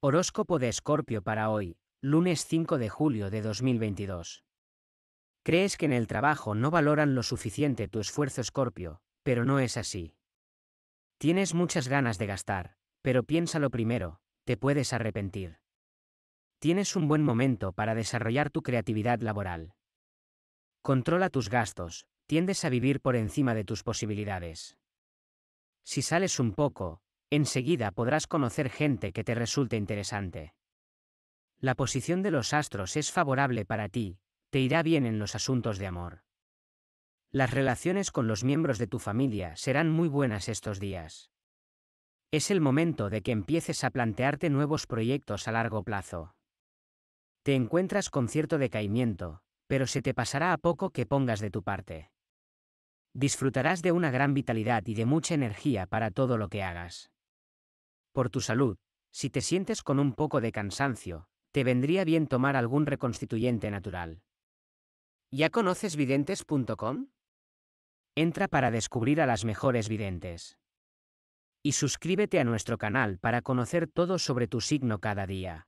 Horóscopo de Escorpio para hoy, lunes 5 de julio de 2022. Crees que en el trabajo no valoran lo suficiente tu esfuerzo Escorpio, pero no es así. Tienes muchas ganas de gastar, pero piénsalo primero, te puedes arrepentir. Tienes un buen momento para desarrollar tu creatividad laboral. Controla tus gastos, tiendes a vivir por encima de tus posibilidades. Si sales un poco, Enseguida podrás conocer gente que te resulte interesante. La posición de los astros es favorable para ti, te irá bien en los asuntos de amor. Las relaciones con los miembros de tu familia serán muy buenas estos días. Es el momento de que empieces a plantearte nuevos proyectos a largo plazo. Te encuentras con cierto decaimiento, pero se te pasará a poco que pongas de tu parte. Disfrutarás de una gran vitalidad y de mucha energía para todo lo que hagas. Por tu salud, si te sientes con un poco de cansancio, te vendría bien tomar algún reconstituyente natural. ¿Ya conoces videntes.com? Entra para descubrir a las mejores videntes. Y suscríbete a nuestro canal para conocer todo sobre tu signo cada día.